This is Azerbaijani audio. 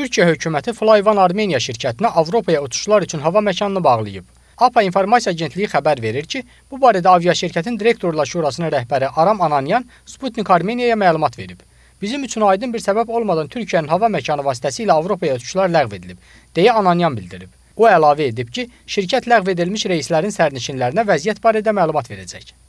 Türkiyə hökuməti Flyvan Armeniya şirkətinə Avropaya uçuşlar üçün hava məkanını bağlayıb. APA İnformasiya Agentliyi xəbər verir ki, bu barədə aviaşirkətin Direktorlar Şurasının rəhbəri Aram Ananyan Sputnik Armeniyaya məlumat verib. Bizim üçün aydın bir səbəb olmadan Türkiyənin hava məkanı vasitəsilə Avropaya uçuşlar ləğv edilib, deyə Ananyan bildirib. O əlavə edib ki, şirkət ləğv edilmiş reyslərin sərnişinlərinə vəziyyət barədə məlumat verəcək.